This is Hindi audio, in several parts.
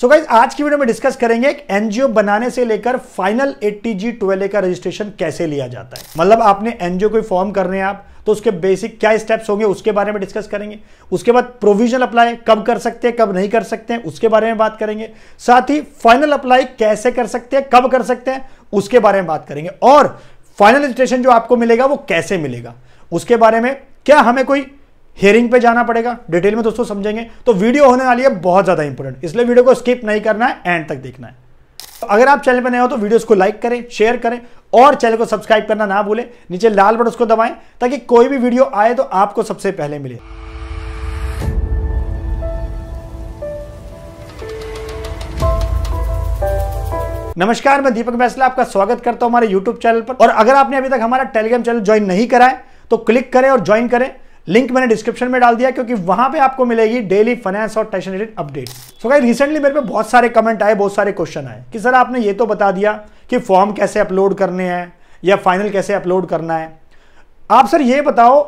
सो so गाइज आज की वीडियो में डिस्कस करेंगे एक एनजीओ बनाने से लेकर फाइनल एट्टी जी ट्वेल्व का रजिस्ट्रेशन कैसे लिया जाता है मतलब आपने एनजीओ कोई फॉर्म करने आप तो उसके बेसिक क्या स्टेप्स होंगे उसके बारे में डिस्कस करेंगे उसके बाद प्रोविजन अप्लाई कब कर सकते हैं कब नहीं कर सकते हैं उसके बारे में बात करेंगे साथ ही फाइनल अप्लाई कैसे कर सकते हैं कब कर सकते हैं उसके बारे में बात करेंगे और फाइनल रजिस्ट्रेशन जो आपको मिलेगा वो कैसे मिलेगा उसके बारे में क्या हमें कोई हेयरिंग पे जाना पड़ेगा डिटेल में दोस्तों समझेंगे तो वीडियो होने वाली है बहुत ज़्यादा इंपॉर्टेंट इसलिए वीडियो को स्किप नहीं करना है एंड तक देखना है तो अगर आप चैनल पर नए हो तो वीडियोस को लाइक करें शेयर करें और चैनल को सब्सक्राइब करना ना भूलें नीचे लाल बटन उसको दबाएं ताकि कोई भी वीडियो आए तो आपको सबसे पहले मिले नमस्कार मैं दीपक बैसला आपका स्वागत करता हूं हमारे YouTube चैनल पर और अगर आपने अभी तक हमारा टेलीग्राम चैनल ज्वाइन नहीं करा है तो क्लिक करें और ज्वाइन करें लिंक मैंने डिस्क्रिप्शन में डाल दिया क्योंकि वहां पे आपको मिलेगी डेली फाइनेंस और tax related update so guys recently मेरे पे बहुत सारे कमेंट आए बहुत सारे क्वेश्चन आए कि सर आपने ये तो बता दिया कि फॉर्म कैसे अपलोड करने हैं या फाइनल कैसे अपलोड करना है आप सर ये बताओ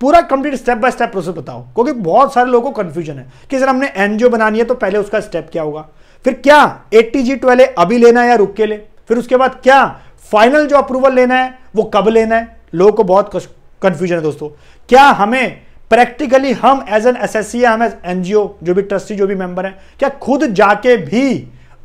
पूरा complete step by step process बताओ क्योंकि बहुत सारे लोगों को कंफ्यूजन है कि सर हमने एनजीओ बनानी है तो पहले उसका स्टेप क्या होगा फिर क्या एट्टी जी अभी लेना है या रुक के ले फिर उसके बाद क्या फाइनल जो अप्रूवल लेना है वो कब लेना है लोगों को बहुत कंफ्यूजन है दोस्तों क्या हमें प्रैक्टिकली हम एज एन एस सी हम एज एनजीओ जो भी ट्रस्टी जो भी मेंबर हैं क्या खुद जाके भी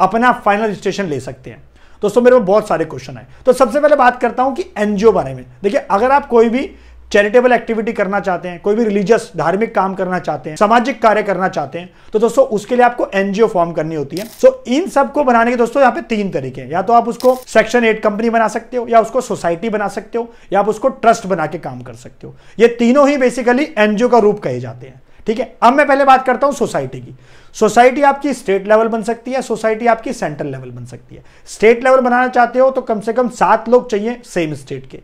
अपना फाइनल रजिस्ट्रेशन ले सकते हैं दोस्तों मेरे को बहुत सारे क्वेश्चन है तो सबसे पहले बात करता हूं कि एनजीओ बारे में देखिए अगर आप कोई भी चैरिटेबल एक्टिविटी करना चाहते हैं कोई भी रिलीजियस धार्मिक काम करना चाहते हैं सामाजिक कार्य करना चाहते हैं तो दोस्तों उसके लिए आपको एनजीओ फॉर्म करनी होती है सो so, इन सबको बनाने के दोस्तों यहाँ पे तीन तरीके हैं या तो आप उसको सेक्शन एट कंपनी बना सकते हो या उसको सोसाइटी बना सकते हो या आप उसको ट्रस्ट बना के काम कर सकते हो ये तीनों ही बेसिकली एनजीओ का रूप कहे जाते हैं ठीक है अब मैं पहले बात करता हूं सोसाइटी की सोसाइटी आपकी स्टेट लेवल बन सकती है सोसाइटी आपकी सेंट्रल लेवल बन सकती है स्टेट लेवल बनाना चाहते हो तो कम से कम सात लोग चाहिए सेम स्टेट के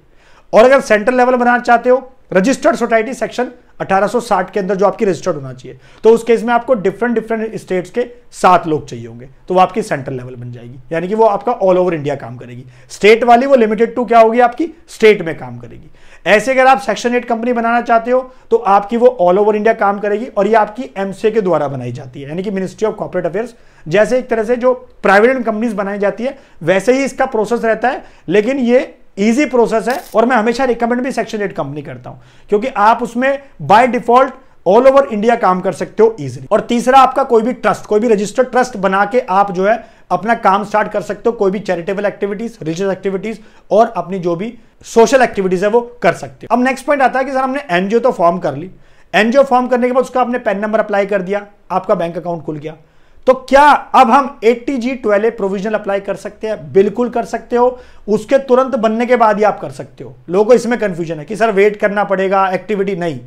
और अगर सेंट्रल लेवल बनाना चाहते हो रजिस्टर्ड सोसाइटी सेक्शन 1860 के अंदर जो आपकी रजिस्टर्ड होना चाहिए तो उस केस में आपको डिफरेंट डिफरेंट स्टेट्स के सात लोग चाहिए होंगे तो वो आपकी सेंट्रल लेवल बन जाएगी यानी कि वो आपका ऑल ओवर इंडिया काम करेगी स्टेट वाली वो लिमिटेड टू क्या होगी आपकी स्टेट में काम करेगी ऐसे अगर आप सेक्शन एट कंपनी बनाना चाहते हो तो आपकी वो ऑल ओवर इंडिया काम करेगी और ये आपकी एमसीए के द्वारा बनाई जाती है यानी कि मिनिस्ट्री ऑफ कॉपरेट अफेयर्स जैसे एक तरह से जो प्राइवेट कंपनीज बनाई जाती है वैसे ही इसका प्रोसेस रहता है लेकिन ये इजी प्रोसेस है और मैं हमेशा रिकमेंड भी सेक्शन एट कंपनी करता हूं क्योंकि आप उसमें by default all over India काम कर सकते हो इजीली और तीसरा आपका कोई भी ट्रस्ट कोई भी रजिस्टर्ड ट्रस्ट बना के आप जो है अपना काम स्टार्ट कर सकते हो कोई भी चैरिटेबल एक्टिविटीज रिलीजियस एक्टिविटीज और अपनी जो भी सोशल एक्टिविटीज है वो कर सकते हो अब नेक्स्ट पॉइंट आता है कि सर हमने एनजीओ तो फॉर्म कर ली एनजीओ फॉर्म करने के बाद उसका आपने पैन नंबर अप्लाई कर दिया आपका बैंक अकाउंट खुल गया तो क्या अब हम eighty G twelve provisional apply कर सकते हैं बिल्कुल कर सकते हो उसके तुरंत बनने के बाद ही आप कर सकते हो लोगों को इसमें कंफ्यूजन है कि सर वेट करना पड़ेगा एक्टिविटी नहीं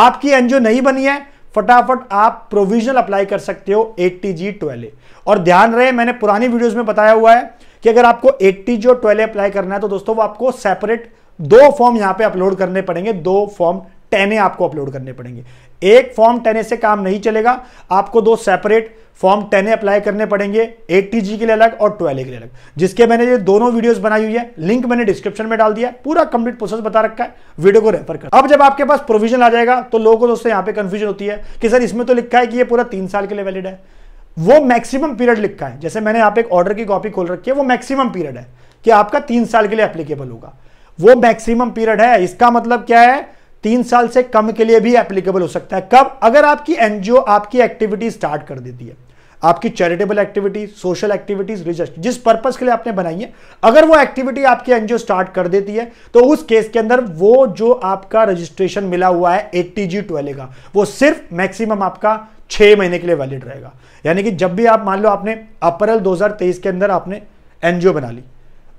आपकी एनजीओ नहीं बनी है फटाफट आप प्रोविजनल अप्लाई कर सकते हो एट्टी जी ट्वेल्व और ध्यान रहे मैंने पुरानी वीडियोज में बताया हुआ है कि अगर आपको एट्टी जी ट्वेल्व अप्लाई करना है तो दोस्तों वो आपको सेपरेट दो फॉर्म यहां पर अपलोड करने पड़ेंगे दो फॉर्म टेने आपको अपलोड करने पड़ेंगे एक फॉर्म टेन से काम नहीं चलेगा आपको दो सेपरेट फॉर्म टेन अप्लाई करने पड़ेंगे एट्टी जी के लिए अलग और ट्वेल्व के लिए अलग जिसके मैंने ये दोनों वीडियोस बनाई हुई है लिंक मैंने डिस्क्रिप्शन में डाल दिया पूरा कंप्लीट प्रोसेस बता रखा है वीडियो को रेफर कर अब जब आपके पास प्रोविजन आ जाएगा तो लोगों को दोस्तों यहां पे कंफ्यूजन होती है कि सर इसमें तो लिखा है कि यह पूरा तीन साल के लिए वैलिड है वो मैक्सिमम पीरियड लिखा है जैसे मैंने आप एक ऑर्डर की कॉपी खोल रखी है वो मैक्सिमम पीरियड है कि आपका तीन साल के लिए एप्लीकेबल होगा वो मैक्सिमम पीरियड है इसका मतलब क्या है तीन साल से कम के लिए भी एप्लीकेबल हो सकता है कब अगर आपकी एनजीओ आपकी एक्टिविटी स्टार्ट कर देती है आपकी charitable activities social activities research जिस पर्पज के लिए आपने बनाई है अगर वो एक्टिविटी आपकी एनजीओ स्टार्ट कर देती है तो उस केस के अंदर वो जो आपका रजिस्ट्रेशन मिला हुआ है एट्टी जी ट्वेल्व का वो सिर्फ मैक्सिमम आपका छह महीने के लिए वैलिड रहेगा यानी कि जब भी आप मान लो आपने अप्रैल 2023 के अंदर आपने एनजीओ बना ली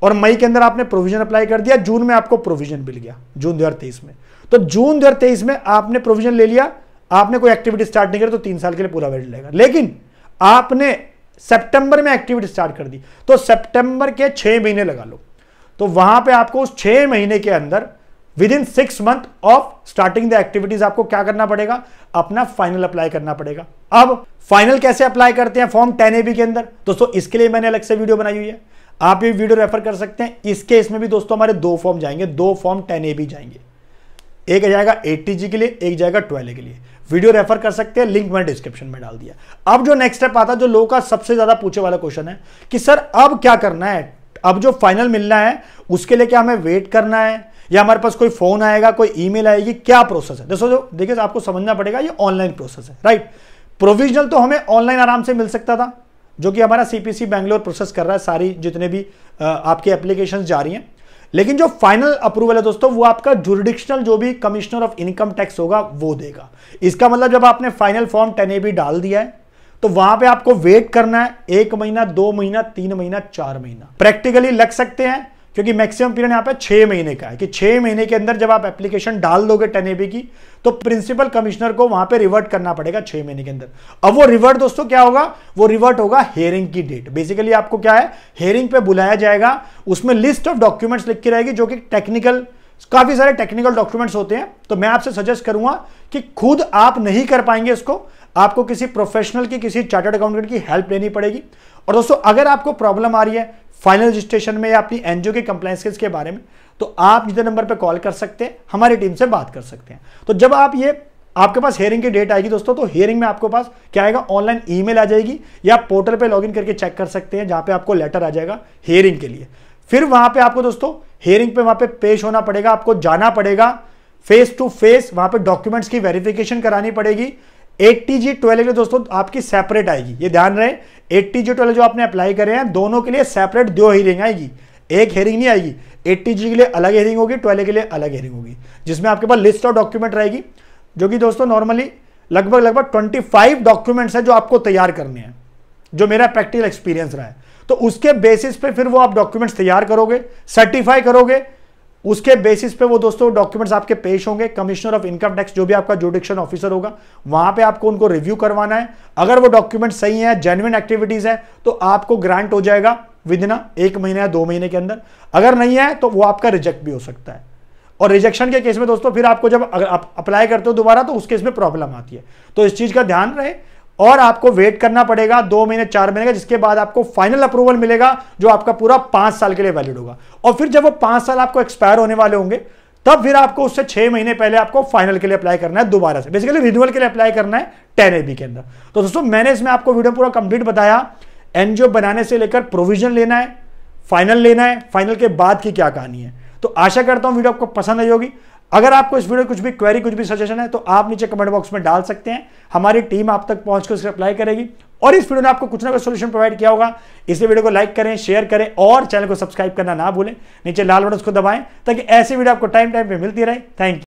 और मई के अंदर आपने प्रोविजन अप्लाई कर दिया जून में आपको प्रोविजन मिल गया जून दो में तो जून दो में आपने प्रोविजन ले लिया आपने कोई एक्टिविटी स्टार्ट नहीं करी तो तीन साल के लिए पूरा वैलिड लेगा लेकिन आपने सेप्टेंबर में एक्टिविटी स्टार्ट कर दी तो सेप्टेंबर के छह महीने लगा लो तो वहां पे आपको उस छह महीने के अंदर within six month of starting the activities आपको क्या करना पड़ेगा अपना फाइनल अप्लाई करना पड़ेगा अब फाइनल कैसे अप्लाई करते हैं फॉर्म टेन ए बी के अंदर दोस्तों इसके लिए मैंने अलग से वीडियो बनाई हुई है आप ये वीडियो रेफर कर सकते हैं इसके इसमें भी दोस्तों हमारे दो फॉर्म जाएंगे दो फॉर्म टेन ए भी जाएंगे एक जाएगा एट्टी जी के लिए एक जाएगा ट्वेल्व के लिए वीडियो रेफर कर सकते हैं लिंक मैंने डिस्क्रिप्शन में डाल दिया अब जो नेक्स्ट स्टेप आता है जो लोगों का सबसे ज्यादा पूछे वाला क्वेश्चन है कि सर अब क्या करना है अब जो फाइनल मिलना है उसके लिए क्या हमें वेट करना है या हमारे पास कोई फोन आएगा कोई ईमेल आएगी क्या प्रोसेस है देखो देखिए आपको समझना पड़ेगा ये ऑनलाइन प्रोसेस है राइट प्रोविजनल तो हमें ऑनलाइन आराम से मिल सकता था जो कि हमारा सीपीसी बैंगलोर प्रोसेस कर रहा है सारी जितने भी आपके एप्लीकेशन जा रही हैं लेकिन जो फाइनल अप्रूवल है दोस्तों वो आपका जुरिडिक्शनल जो भी कमिश्नर ऑफ इनकम टैक्स होगा वो देगा इसका मतलब जब आपने final form ten A B डाल दिया है तो वहां पे आपको वेट करना है एक महीना दो महीना तीन महीना चार महीना प्रैक्टिकली लग सकते हैं क्योंकि मैक्सिमम पीरियड यहाँ पे छः महीने का है कि छः महीने के अंदर जब आप एप्लीकेशन डाल दोगे टेन ए की तो प्रिंसिपल कमिश्नर को वहां पे रिवर्ट करना पड़ेगा छः महीने के अंदर अब वो रिवर्ट दोस्तों क्या होगा वो रिवर्ट होगा हेयरिंग की डेट बेसिकली आपको क्या है हेयरिंग पे बुलाया जाएगा उसमें लिस्ट ऑफ डॉक्यूमेंट्स लिख के रहेगी जो कि टेक्निकल काफ़ी सारे टेक्निकल डॉक्यूमेंट्स होते हैं तो मैं आपसे सजेस्ट करूंगा कि खुद आप नहीं कर पाएंगे इसको आपको किसी प्रोफेशनल की किसी चार्टर्ड अकाउंटेंट की हेल्प लेनी पड़ेगी और दोस्तों अगर आपको प्रॉब्लम आ रही है फाइनल रजिस्ट्रेशन में या अपनी एनजीओ के कंप्लाइंस के बारे में तो आप जितने नंबर पर कॉल कर सकते हैं हमारी टीम से बात कर सकते हैं तो जब आप ये आपके पास हेयरिंग की डेट आएगी दोस्तों तो हेयरिंग में आपके पास क्या आएगा ऑनलाइन ईमेल आ जाएगी या पोर्टल पे लॉगिन करके चेक कर सकते हैं जहां पे आपको लेटर आ जाएगा हेयरिंग के लिए फिर वहां पे आपको दोस्तों हेयरिंग पे वहां पे पेश होना पड़ेगा आपको जाना पड़ेगा फेस टू फेस वहां पे डॉक्यूमेंट्स की वेरिफिकेशन करानी पड़ेगी एट्टी जी ट्वेल्व के दोस्तों आपकी सेपरेट आएगी ये ध्यान रहे एट्टी जी ट्वेल्व जो आपने अप्लाई करे हैं दोनों के लिए सेपरेट दो हेयरिंग आएगी एक हेयरिंग नहीं आएगी एट्टी जी के लिए अलग हेयरिंग होगी ट्वेल्व के लिए अलग हेयरिंग होगी जिसमें आपके पास लिस्ट ऑफ डॉक्यूमेंट रहेगी जो कि दोस्तों नॉर्मली लगभग लगभग ट्वेंटी फाइव डॉक्यूमेंट्स हैं जो आपको तैयार करने हैं जो मेरा प्रैक्टिकल एक्सपीरियंस रहा है तो उसके बेसिस पे फिर वो आप डॉक्यूमेंट्स तैयार करोगे सर्टिफाई करोगे उसके बेसिस पे वो दोस्तों डॉक्यूमेंट्स आपके पेश होंगे कमिश्नर ऑफ इनकम टैक्स जो भी आपका जोडिक्शन ऑफिसर होगा वहां पे आपको उनको रिव्यू करवाना है अगर वो डॉक्यूमेंट सही है जेन्युन एक्टिविटीज है तो आपको ग्रांट हो जाएगा विद इन एक महीने या दो महीने के अंदर अगर नहीं है तो वो आपका रिजेक्ट भी हो सकता है और रिजेक्शन के केस में दोस्तों फिर आपको जब अगर आप अप्लाई करते हो दोबारा तो उस केस में प्रॉब्लम आती है तो इस चीज का ध्यान रहे और आपको वेट करना पड़ेगा दो महीने चार महीने का जिसके बाद आपको फाइनल अप्रूवल मिलेगा जो आपका पूरा पांच साल के लिए वैलिड होगा और फिर जब वो पांच साल आपको एक्सपायर होने वाले होंगे तब फिर आपको उससे छह महीने पहले आपको फाइनल के लिए अप्लाई करना है दोबारा से बेसिकली रिन्यूअल के लिए अप्लाई करना है टेन एबी के अंदर तो दोस्तों मैंने इसमें आपको वीडियो पूरा कंप्लीट बताया एनजीओ बनाने से लेकर प्रोविजन लेना है फाइनल लेना है फाइनल के बाद की क्या कहानी है तो आशा करता हूं वीडियो आपको पसंद आई होगी अगर आपको इस वीडियो कुछ भी क्वेरी कुछ भी सजेशन है तो आप नीचे कमेंट बॉक्स में डाल सकते हैं हमारी टीम आप तक पहुंच कर उसे अप्लाई करेगी और इस वीडियो ने आपको कुछ ना कुछ सोल्यूशन प्रोवाइड किया होगा इसलिए वीडियो को लाइक करें शेयर करें और चैनल को सब्सक्राइब करना ना भूलें नीचे लाल बटन उसको दबाएं ताकि ऐसी वीडियो आपको टाइम टाइम पर मिलती रहे थैंक यू